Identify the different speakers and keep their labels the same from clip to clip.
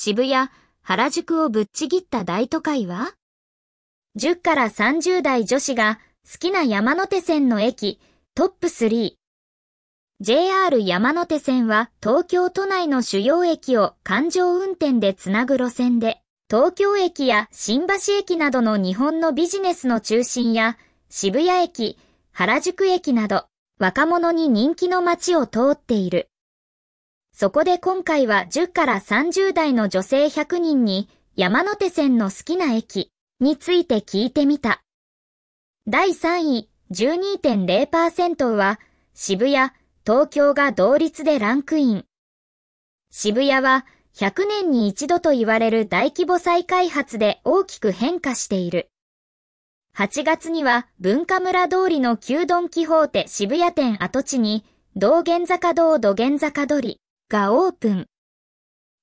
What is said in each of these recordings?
Speaker 1: 渋谷、原宿をぶっちぎった大都会は ?10 から30代女子が好きな山手線の駅、トップ3。JR 山手線は東京都内の主要駅を環状運転でつなぐ路線で、東京駅や新橋駅などの日本のビジネスの中心や渋谷駅、原宿駅など若者に人気の街を通っている。そこで今回は10から30代の女性100人に山手線の好きな駅について聞いてみた。第3位12.0%は渋谷、東京が同率でランクイン。渋谷は100年に一度と言われる大規模再開発で大きく変化している。8月には文化村通りの旧ドンキホーテ渋谷店跡地に道玄坂道土玄坂通り、がオープン。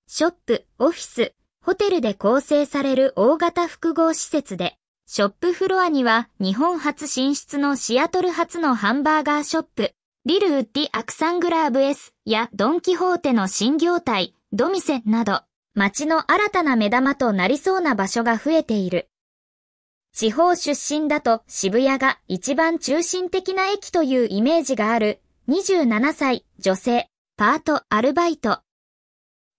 Speaker 1: ショップ、オフィス、ホテルで構成される大型複合施設で、ショップフロアには日本初進出のシアトル発のハンバーガーショップ、リルウッディアクサングラーブエスやドンキホーテの新業態、ドミセなど、街の新たな目玉となりそうな場所が増えている。地方出身だと渋谷が一番中心的な駅というイメージがある27歳女性パート、アルバイト。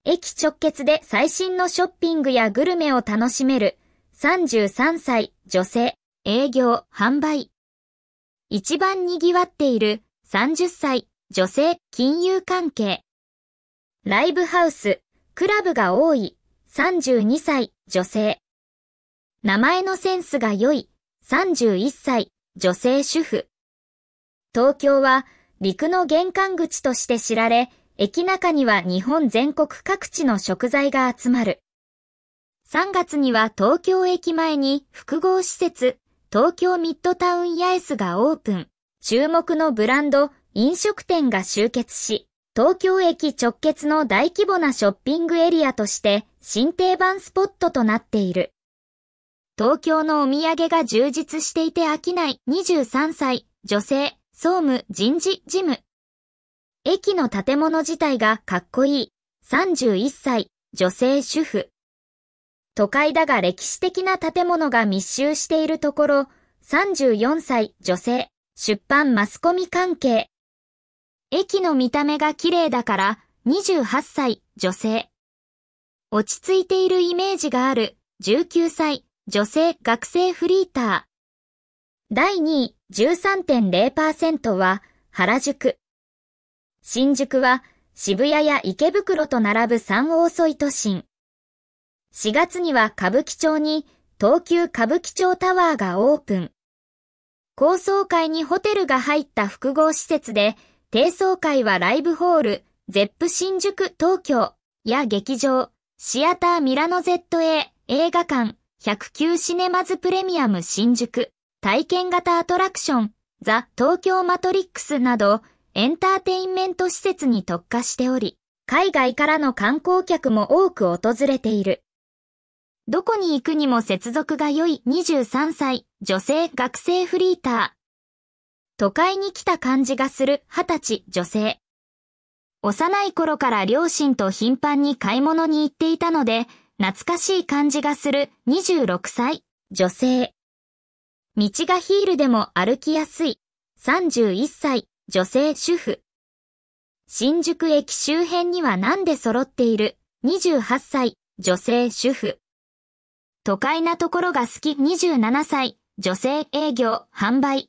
Speaker 1: 駅直結で最新のショッピングやグルメを楽しめる、33歳、女性、営業、販売。一番賑わっている、30歳、女性、金融関係。ライブハウス、クラブが多い、32歳、女性。名前のセンスが良い、31歳、女性主婦。東京は陸の玄関口として知られ、駅中には日本全国各地の食材が集まる。3月には東京駅前に複合施設、東京ミッドタウン八重洲がオープン。注目のブランド、飲食店が集結し、東京駅直結の大規模なショッピングエリアとして新定番スポットとなっている。東京のお土産が充実していて飽きない23歳女性総務人事事務。駅の建物自体がかっこいい。31歳、女性主婦。都会だが歴史的な建物が密集しているところ、34歳、女性、出版マスコミ関係。駅の見た目が綺麗だから、28歳、女性。落ち着いているイメージがある、19歳、女性学生フリーター。第2位、13.0%は原宿。新宿は渋谷や池袋と並ぶ三大遅い都心。4月には歌舞伎町に東急歌舞伎町タワーがオープン。高層階にホテルが入った複合施設で、低層階はライブホール、ゼップ新宿東京や劇場、シアターミラノ ZA 映画館、109シネマズプレミアム新宿。体験型アトラクション、ザ・東京マトリックスなど、エンターテインメント施設に特化しており、海外からの観光客も多く訪れている。どこに行くにも接続が良い23歳、女性学生フリーター。都会に来た感じがする20歳女性。幼い頃から両親と頻繁に買い物に行っていたので、懐かしい感じがする26歳、女性。道がヒールでも歩きやすい。31歳、女性主婦。新宿駅周辺には何で揃っている。28歳、女性主婦。都会なところが好き。27歳、女性営業、販売。